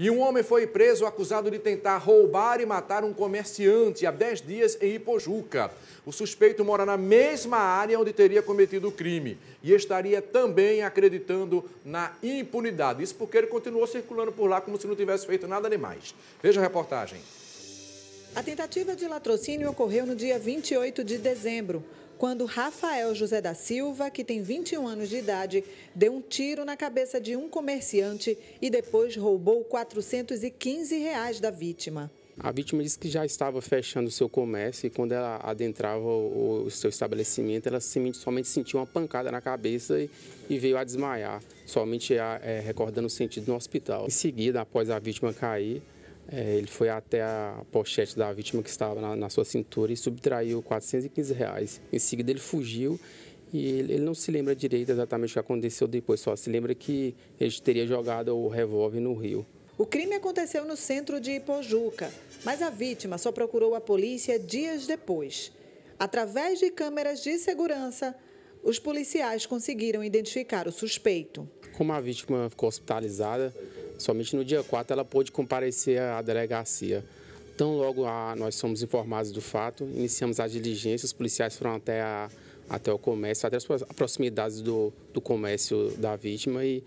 E um homem foi preso acusado de tentar roubar e matar um comerciante há 10 dias em Ipojuca. O suspeito mora na mesma área onde teria cometido o crime e estaria também acreditando na impunidade. Isso porque ele continuou circulando por lá como se não tivesse feito nada demais. Veja a reportagem. A tentativa de latrocínio ocorreu no dia 28 de dezembro quando Rafael José da Silva, que tem 21 anos de idade, deu um tiro na cabeça de um comerciante e depois roubou 415 reais da vítima. A vítima disse que já estava fechando o seu comércio e quando ela adentrava o, o seu estabelecimento, ela somente sentiu uma pancada na cabeça e, e veio a desmaiar, somente a, é, recordando o sentido no hospital. Em seguida, após a vítima cair, é, ele foi até a pochete da vítima que estava na, na sua cintura e subtraiu 415 reais. Em seguida, ele fugiu e ele, ele, não se lembra direito exatamente o que aconteceu depois, só se lembra que ele teria jogado o revólver no rio. O crime aconteceu no centro de Ipojuca, mas a vítima só procurou a polícia dias depois. Através de câmeras de segurança, os policiais conseguiram identificar o suspeito. Como a vítima ficou hospitalizada, Somente no dia 4 ela pôde comparecer à delegacia. Então, logo a, ah, nós somos informados do fato, iniciamos as diligências, os policiais foram até, a, até o comércio, até as proximidades do, do comércio da vítima e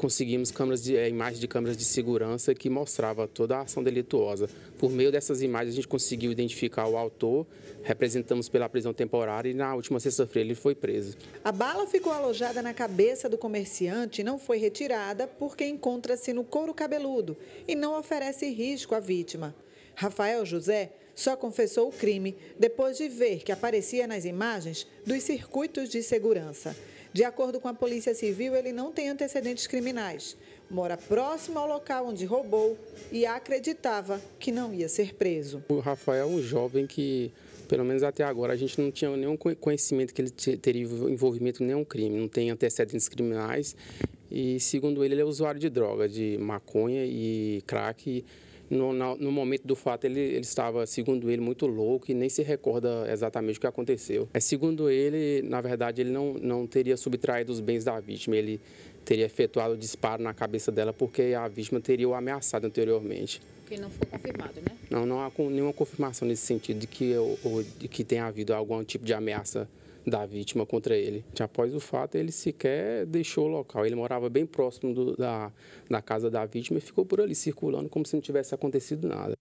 conseguimos câmeras de, é, imagens de câmeras de segurança que mostrava toda a ação delituosa. Por meio dessas imagens, a gente conseguiu identificar o autor, representamos pela prisão temporária e na última sexta-feira ele foi preso. A bala ficou alojada na cabeça do comerciante e não foi retirada porque encontra-se no couro cabeludo e não oferece risco à vítima. Rafael José só confessou o crime depois de ver que aparecia nas imagens dos circuitos de segurança. De acordo com a Polícia Civil, ele não tem antecedentes criminais, mora próximo ao local onde roubou e acreditava que não ia ser preso. O Rafael é um jovem que, pelo menos até agora, a gente não tinha nenhum conhecimento que ele teria envolvimento em nenhum crime, não tem antecedentes criminais. E, segundo ele, ele é usuário de droga, de maconha e crack. No, no, momento do fato, ele, ele estava, segundo ele, muito louco e nem se recorda exatamente o que aconteceu. É, segundo ele, na verdade, ele não, não teria subtraído os bens da vítima. Ele teria efetuado o disparo na cabeça dela porque a vítima teria o ameaçado anteriormente. Que não foi confirmado, né? Não, não há nenhuma confirmação nesse sentido de que, ou, de que tenha havido algum tipo de ameaça da vítima contra ele. Após o fato, ele sequer deixou o local. Ele morava bem próximo do, da, da casa da vítima e ficou por ali circulando como se não tivesse acontecido nada.